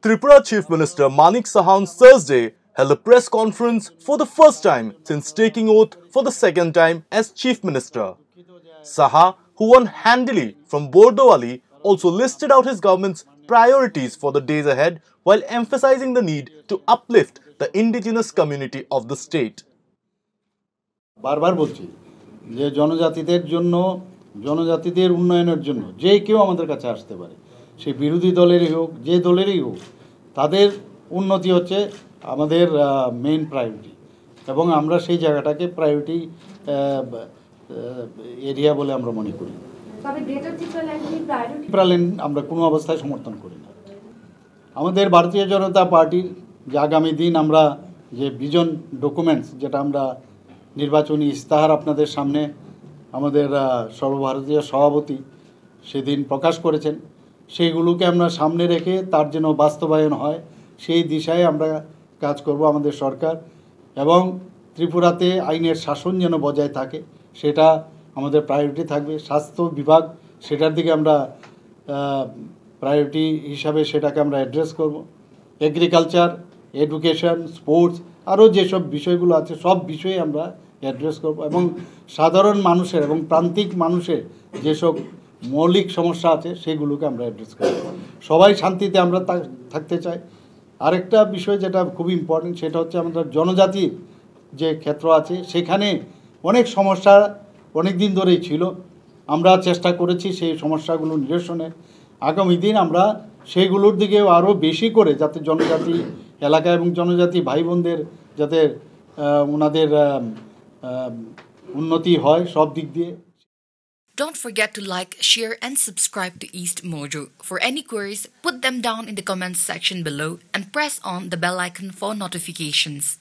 Tripura Chief Minister Manik Sahan Thursday held a press conference for the first time since taking oath for the second time as Chief Minister. Saha, who won handily from Bordeaux also listed out his government's priorities for the days ahead while emphasizing the need to uplift the indigenous community of the state. জনজাতিদের জন্য জনজাতিদের উন্নয়নের জন্য যে কেউ আমাদের কাছে আসতে পারে সে বিরোধী দলেরই হোক যে দলেরই হোক তাদের উন্নতি হচ্ছে আমাদের মেন প্রায়োরিটি এবং আমরা সেই জায়গাটাকে প্রায়োরিটি এরিয়া বলে আমরা মনে করি আমরা কোনো অবস্থায় সমর্থন করি না আমাদের ভারতীয় জনতা পার্টির যে আগামী দিন আমরা যে ভিজন ডকুমেন্টস যেটা আমরা নির্বাচনী ইস্তাহার আপনাদের সামনে আমাদের সর্বভারতীয় সভাপতি সেদিন প্রকাশ করেছেন সেইগুলোকে আমরা সামনে রেখে তার যেন বাস্তবায়ন হয় সেই দিশায় আমরা কাজ করব আমাদের সরকার এবং ত্রিপুরাতে আইনের শাসন যেন বজায় থাকে সেটা আমাদের প্রায়োরিটি থাকবে স্বাস্থ্য বিভাগ সেটার দিকে আমরা প্রায়োরিটি হিসাবে সেটাকে আমরা অ্যাড্রেস করব এগ্রিকালচার এডুকেশন স্পোর্টস আরও যেসব বিষয়গুলো আছে সব বিষয়ে আমরা অ্যাড্রেস করব এবং সাধারণ মানুষের এবং প্রান্তিক মানুষের যেসব মৌলিক সমস্যা আছে সেগুলোকে আমরা অ্যাড্রেস করি সবাই শান্তিতে আমরা থাকতে চাই আরেকটা বিষয় যেটা খুব ইম্পর্টেন্ট সেটা হচ্ছে আমাদের জনজাতির যে ক্ষেত্র আছে সেখানে অনেক সমস্যা অনেক দিন ধরেই ছিল আমরা চেষ্টা করেছি সেই সমস্যাগুলো নিরসনে আগামী দিন আমরা সেইগুলোর দিকেও আরও বেশি করে যাতে জনজাতি এলাকা এবং জনজাতি ভাই বোনদের যাতে ওনাদের উন্নতি হয় সব দিক দিয়ে Don't forget to like, share, and subscribe to East Mojo. For any queries, put them down in the comments section below and press on the bell icon for notifications.